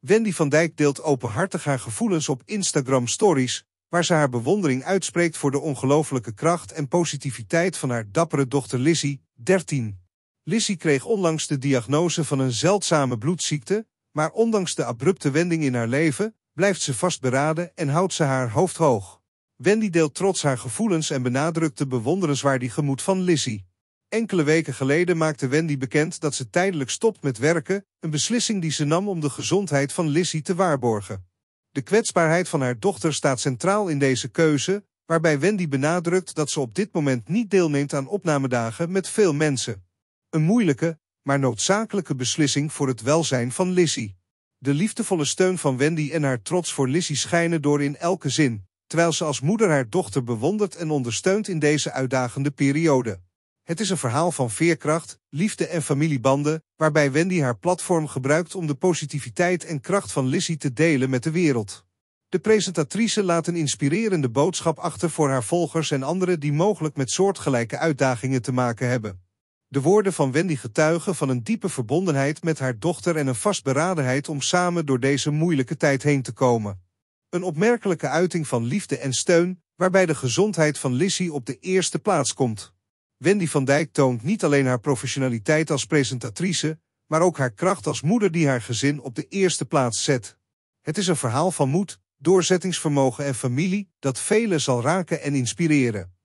Wendy van Dijk deelt openhartig haar gevoelens op Instagram Stories, waar ze haar bewondering uitspreekt voor de ongelooflijke kracht en positiviteit van haar dappere dochter Lizzie, 13. Lizzie kreeg onlangs de diagnose van een zeldzame bloedziekte, maar ondanks de abrupte wending in haar leven, blijft ze vastberaden en houdt ze haar hoofd hoog. Wendy deelt trots haar gevoelens en benadrukt de bewonderenswaardige gemoed van Lizzie. Enkele weken geleden maakte Wendy bekend dat ze tijdelijk stopt met werken, een beslissing die ze nam om de gezondheid van Lizzie te waarborgen. De kwetsbaarheid van haar dochter staat centraal in deze keuze, waarbij Wendy benadrukt dat ze op dit moment niet deelneemt aan opnamedagen met veel mensen. Een moeilijke, maar noodzakelijke beslissing voor het welzijn van Lizzie. De liefdevolle steun van Wendy en haar trots voor Lizzie schijnen door in elke zin, terwijl ze als moeder haar dochter bewondert en ondersteunt in deze uitdagende periode. Het is een verhaal van veerkracht, liefde en familiebanden, waarbij Wendy haar platform gebruikt om de positiviteit en kracht van Lizzie te delen met de wereld. De presentatrice laat een inspirerende boodschap achter voor haar volgers en anderen die mogelijk met soortgelijke uitdagingen te maken hebben. De woorden van Wendy getuigen van een diepe verbondenheid met haar dochter en een vastberadenheid om samen door deze moeilijke tijd heen te komen. Een opmerkelijke uiting van liefde en steun, waarbij de gezondheid van Lizzie op de eerste plaats komt. Wendy van Dijk toont niet alleen haar professionaliteit als presentatrice, maar ook haar kracht als moeder die haar gezin op de eerste plaats zet. Het is een verhaal van moed, doorzettingsvermogen en familie dat velen zal raken en inspireren.